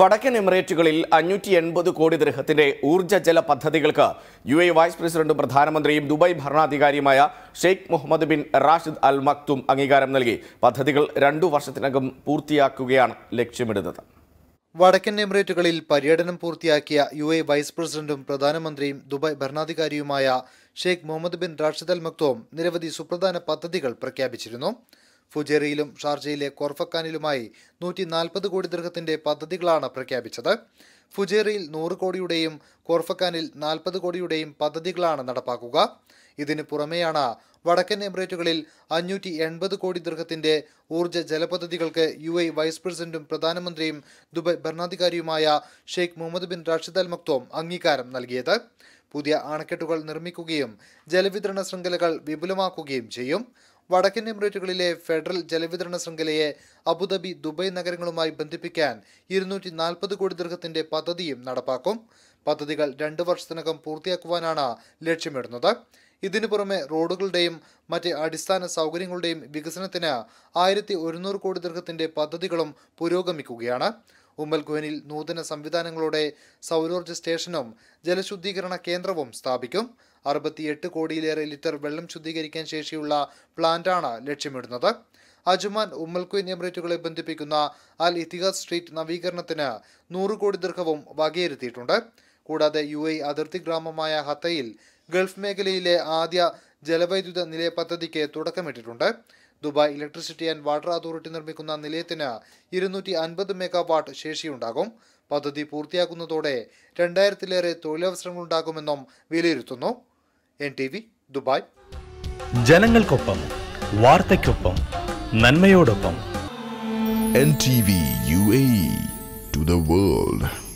വടക്കൻ എമിറേറ്റുകളിൽ അഞ്ഞൂറ്റി എൺപത് കോടി ദൃഹത്തിന്റെ ഊർജ്ജ ജല പദ്ധതികൾക്ക് യു എ വൈസ് പ്രസിഡന്റും പ്രധാനമന്ത്രിയും ദുബായ് ഭരണാധികാരിയുമായ Sheikh Mohammed bin Rashid Al Maktoum അംഗീകാരം നൽകി പദ്ധതികൾ രണ്ടു വർഷത്തിനകം പൂർത്തിയാക്കുകയാണ് ലക്ഷ്യമിടുന്നത് വടക്കൻ എമിറേറ്റുകളിൽ പര്യടനം പൂർത്തിയാക്കിയ യു എ വൈസ് പ്രസിഡന്റും പ്രധാനമന്ത്രിയും ദുബായ് ഭരണാധികാരിയുമായ Sheikh Mohammed bin Rashid Al Maktoum നിരവധി സുപ്രധാന പദ്ധതികൾ പ്രഖ്യാപിച്ചിരുന്നു ഫുജേറിയിലും ഷാർജയിലെ കോർഫക്കാനിലുമായി നൂറ്റി നാൽപ്പത് കോടി ദീർഘത്തിന്റെ പദ്ധതികളാണ് പ്രഖ്യാപിച്ചത് ഫുജേറിയിൽ നൂറ് കോടിയുടെയും കോർഫക്കാനിൽ നാൽപ്പത് കോടിയുടെയും പദ്ധതികളാണ് നടപ്പാക്കുക ഇതിനു പുറമെയാണ് വടക്കൻ എമിറേറ്റുകളിൽ അഞ്ഞൂറ്റി എൺപത് കോടി ദീർഘത്തിന്റെ ഊർജ്ജ ജലപദ്ധതികൾക്ക് യു എ വൈസ് പ്രസിഡന്റും പ്രധാനമന്ത്രിയും ദുബായ് ഭരണാധികാരിയുമായ Sheikh Mohammed bin Rashid Al Maktoum അംഗീകാരം നൽകിയത് പുതിയ അണക്കെട്ടുകൾ നിർമ്മിക്കുകയും ജലവിതരണ ശൃംഖലകൾ വിപുലമാക്കുകയും ചെയ്യും വടക്കൻ എമിറേറ്റുകളിലെ ഫെഡറൽ ജലവിതരണ ശൃംഖലയെ അബുദാബി ദുബൈ നഗരങ്ങളുമായി ബന്ധിപ്പിക്കാൻ ഇരുന്നൂറ്റി നാൽപ്പത് കോടി ദീർഘത്തിന്റെ പദ്ധതിയും നടപ്പാക്കും പദ്ധതികൾ രണ്ടു വർഷത്തിനകം പൂർത്തിയാക്കുവാനാണ് ലക്ഷ്യമിടുന്നത് ഇതിനു പുറമെ റോഡുകളുടെയും മറ്റ് അടിസ്ഥാന സൗകര്യങ്ങളുടെയും വികസനത്തിന് ആയിരത്തി ഒരുന്നൂറ് കോടി ദീർഘത്തിന്റെ പദ്ധതികളും പുരോഗമിക്കുകയാണ് ഉമ്മൽഖുവനിൽ നൂതന സംവിധാനങ്ങളോടെ സൗരോർജ്ജ സ്റ്റേഷനും ജലശുദ്ധീകരണ കേന്ദ്രവും സ്ഥാപിക്കും അറുപത്തിയെട്ട് കോടിയിലേറെ ലിറ്റർ വെള്ളം ശുദ്ധീകരിക്കാൻ ശേഷിയുള്ള പ്ലാന്റാണ് ലക്ഷ്യമിടുന്നത് അജുമാൻ ഉമ്മൽക്കുയിൻ എമിറേറ്റുകളെ ബന്ധിപ്പിക്കുന്ന അൽ ഇത്തിഹാസ് സ്ട്രീറ്റ് നവീകരണത്തിന് നൂറ് കോടി ദീർഘവും വകയിരുത്തിയിട്ടുണ്ട് കൂടാതെ യു എ അതിർത്തി ഗ്രാമമായ ഹത്തയിൽ ഗൾഫ് മേഖലയിലെ ആദ്യ ജലവൈദ്യുത നിലയ പദ്ധതിക്ക് തുടക്കമിട്ടിട്ടുണ്ട് Dubai Electricity and Water Authority നിർമ്മിക്കുന്ന നിലയത്തിന് ഇരുന്നൂറ്റി അൻപത് മെഗാവാട്ട് ശേഷിയുണ്ടാകും പദ്ധതി പൂർത്തിയാക്കുന്നതോടെ രണ്ടായിരത്തിലേറെ തൊഴിലവസരങ്ങൾ ഉണ്ടാകുമെന്നും വിലയിരുത്തുന്നു എൻ ടി വി ദുബായ് ജനങ്ങൾക്കൊപ്പം വാർത്തയ്ക്കൊപ്പം നന്മയോടൊപ്പം N T V U A to the world